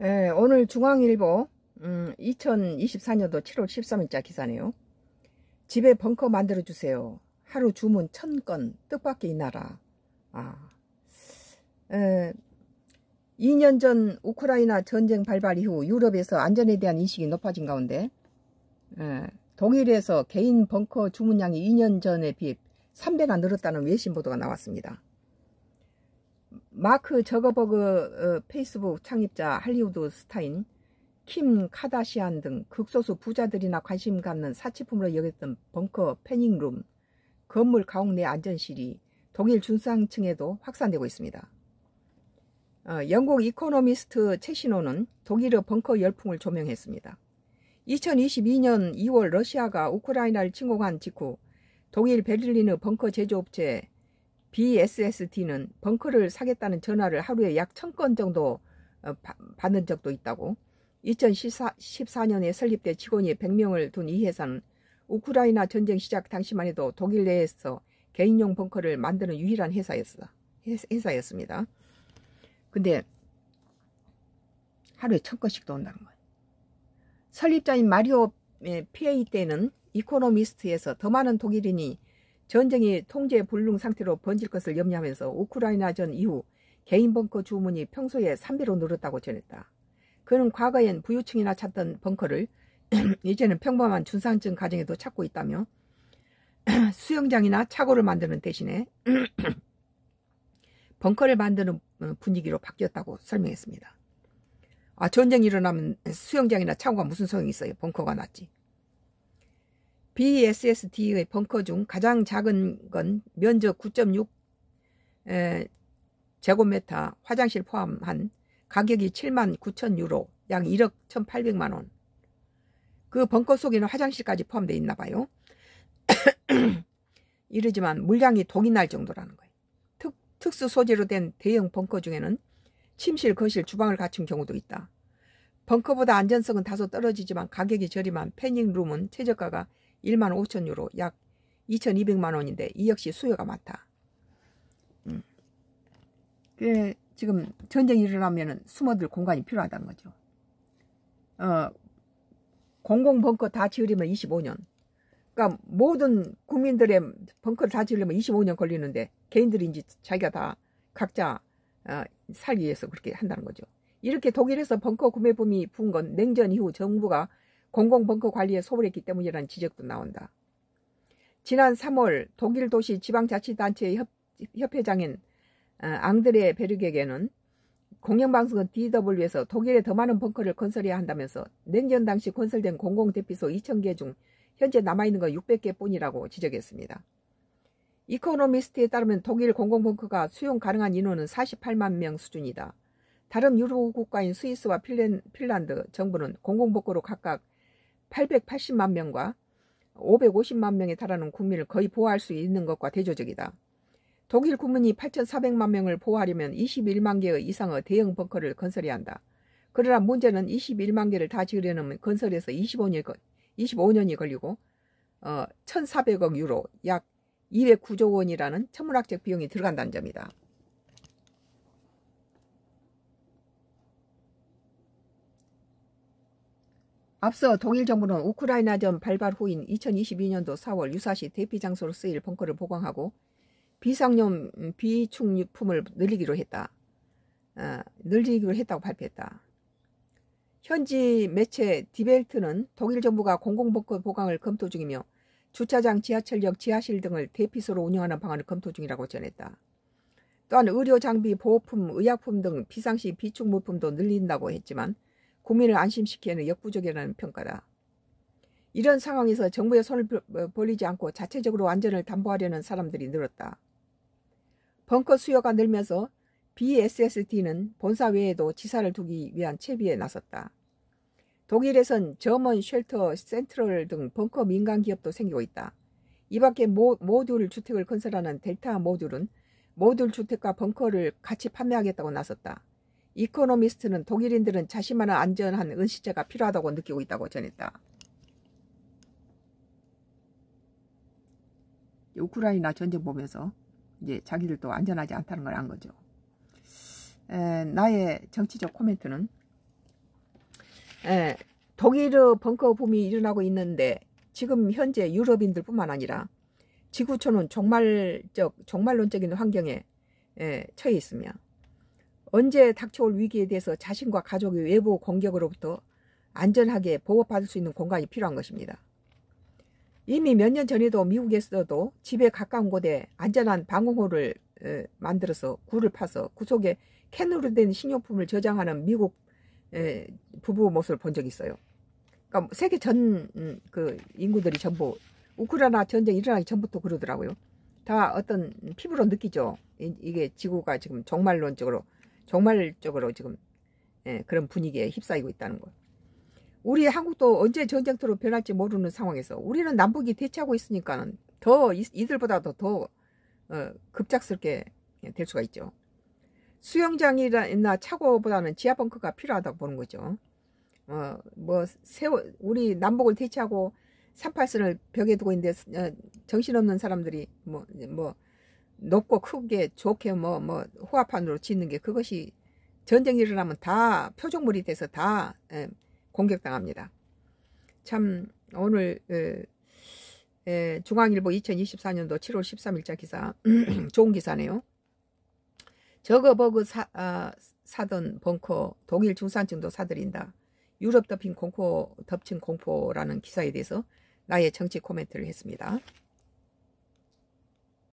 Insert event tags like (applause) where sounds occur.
예, 오늘 중앙일보 음, 2024년도 7월 13일자 기사네요. 집에 벙커 만들어주세요. 하루 주문 1 0 0 0건 뜻밖의 이 나라. 아, 에, 예, 2년 전 우크라이나 전쟁 발발 이후 유럽에서 안전에 대한 인식이 높아진 가운데 에, 예, 독일에서 개인 벙커 주문량이 2년 전에 비해 3배나 늘었다는 외신 보도가 나왔습니다. 마크 저거버그 어, 페이스북 창립자 할리우드 스타인, 킴 카다시안 등 극소수 부자들이나 관심 갖는 사치품으로 여겼던 벙커 패닝룸, 건물 가옥 내 안전실이 독일 준상층에도 확산되고 있습니다. 어, 영국 이코노미스트 최신호는 독일의 벙커 열풍을 조명했습니다. 2022년 2월 러시아가 우크라이나를 침공한 직후 독일 베를린의 벙커 제조업체 BSSD는 벙커를 사겠다는 전화를 하루에 약 1000건 정도 어, 받는 적도 있다고 2014년에 설립된 직원이 100명을 둔 이 회사는 우크라이나 전쟁 시작 당시만 해도 독일 내에서 개인용 벙커를 만드는 유일한 회사였어, 회사였습니다. 근데 하루에 천 건씩도 온다는 거예요. 설립자인 마리오 피에이 때는 이코노미스트에서 더 많은 독일인이 전쟁이 통제 불능 상태로 번질 것을 염려하면서 우크라이나 전 이후 개인 벙커 주문이 평소에 3배로 늘었다고 전했다. 그는 과거엔 부유층이나 찾던 벙커를 (clears throat) 이제는 평범한 준상증 가정에도 찾고 있다며 (clears throat) 수영장이나 차고를 만드는 대신에 (clears throat) 벙커를 만드는 분위기로 바뀌었다고 설명했습니다. 아, 전쟁이 일어나면 수영장이나 차고가 무슨 소용이 있어요. 벙커가 낫지. BSSD의 e 벙커 중 가장 작은 건 면적 9.6 제곱미터 화장실 포함한 가격이 7만 9천 유로 약 1억 1,800만 원. 그 벙커 속에는 화장실까지 포함되어 있나 봐요. (coughs) 이르지만 물량이 동이날 정도라는 거예요. 특, 특수 소재로 된 대형 벙커 중에는 침실, 거실, 주방을 갖춘 경우도 있다. 벙커보다 안전성은 다소 떨어지지만 가격이 저렴한 패닝룸은 최저가가 1만 5천 유로 약 2,200만 원인데 이 역시 수요가 많다. 음. 그 지금 전쟁이 일어나면 숨어들 공간이 필요하다는 거죠. 어, 공공 벙커 다 지으려면 25년. 그러니까 모든 국민들의 벙커를 다 지으려면 25년 걸리는데 개인들이 이 자기가 다 각자 어, 살기 위해서 그렇게 한다는 거죠. 이렇게 독일에서 벙커 구매붐이 부은 건 냉전 이후 정부가 공공벙커 관리에 소홀했기 때문이라는 지적도 나온다. 지난 3월 독일 도시 지방자치단체의 협, 협회장인 어, 앙드레 베르에게는 공영방송은 DW에서 독일에 더 많은 벙커를 건설해야 한다면서 냉전 당시 건설된 공공대피소 2,000개 중 현재 남아있는 건 600개 뿐이라고 지적했습니다. 이코노미스트에 따르면 독일 공공벙커가 수용 가능한 인원은 48만 명 수준이다. 다른 유럽 국가인 스위스와 핀란드 정부는 공공벙커로 각각 880만 명과 550만 명에 달하는 국민을 거의 보호할 수 있는 것과 대조적이다. 독일 국민이 8,400만 명을 보호하려면 21만 개의 이상의 대형 벙커를 건설해야 한다. 그러나 문제는 21만 개를 다 지으려면 건설에서 25년, 25년이 걸리고 어, 1,400억 유로, 약 209조 원이라는 천문학적 비용이 들어간다는 점이다. 앞서 독일 정부는 우크라이나전 발발 후인 2022년도 4월 유사시 대피 장소로 쓰일 벙커를 보강하고 비상용 비축품을 늘리기로 했다. 아, 늘리기로 했다고 발표했다. 현지 매체 디벨트는 독일 정부가 공공벙커 보강을 검토 중이며 주차장, 지하철역, 지하실 등을 대피소로 운영하는 방안을 검토 중이라고 전했다. 또한 의료 장비, 보호품, 의약품 등 비상시 비축 물품도 늘린다고 했지만 국민을 안심시키는 역부족이라는 평가다. 이런 상황에서 정부의 손을 뭐, 벌리지 않고 자체적으로 안전을 담보하려는 사람들이 늘었다. 벙커 수요가 늘면서 BSSD는 본사 외에도 지사를 두기 위한 채비에 나섰다. 독일에선 저먼 쉘터 센트럴 등 벙커 민간 기업도 생기고 있다. 이 밖에 모, 모듈 주택을 건설하는 델타 모듈은 모듈 주택과 벙커를 같이 판매하겠다고 나섰다. 이코노미스트는 독일인들은 자신만의 안전한 은시제가 필요하다고 느끼고 있다고 전했다. 우크라이나 전쟁 보면서 이제 자기들도 안전하지 않다는 걸 안 거죠. 에, 나의 정치적 코멘트는 에, 독일의 벙커 붐이 일어나고 있는데 지금 현재 유럽인들뿐만 아니라 지구촌은 정말적 정말론적인 환경에 에, 처해 있으며 언제 닥쳐올 위기에 대해서 자신과 가족이 외부 공격으로부터 안전하게 보호받을 수 있는 공간이 필요한 것입니다. 이미 몇 년 전에도 미국에서도 집에 가까운 곳에 안전한 방공호를 만들어서 굴을 파서 구 속에 캔으로 된 식료품을 저장하는 미국 부부 모습을 본 적이 있어요. 그러니까 뭐 세계 전그 음, 인구들이 전부 우크라이나 전쟁이 일어나기 전부터 그러더라고요. 다 어떤 피부로 느끼죠. 이게 지구가 지금 정말론적으로 정말적으로 지금 예, 그런 분위기에 휩싸이고 있다는 것. 우리 한국도 언제 전쟁터로 변할지 모르는 상황에서 우리는 남북이 대치하고 있으니까는 더 이들보다도 더 어, 급작스럽게 될 수가 있죠. 수영장이나 차고보다는 지하벙크가 필요하다고 보는 거죠. 어, 뭐, 세워, 우리 남북을 대치하고 38선을 벽에 두고 있는데 어, 정신없는 사람들이 뭐, 뭐, 높고 크게 좋게 뭐, 뭐, 호화판으로 짓는 게 그것이 전쟁 일어나면 다 표적물이 돼서 다 에, 예, 공격당합니다. 참, 오늘, 에, 어, 에, 예, 중앙일보 2024년도 7월 13일자 기사, (clears throat) 좋은 기사네요. 저거버그 사, 아, 사던 벙커, 독일 중산층도 사들인다. 유럽 덮인 공포, 덮친 공포라는 기사에 대해서 나의 정치 코멘트를 했습니다.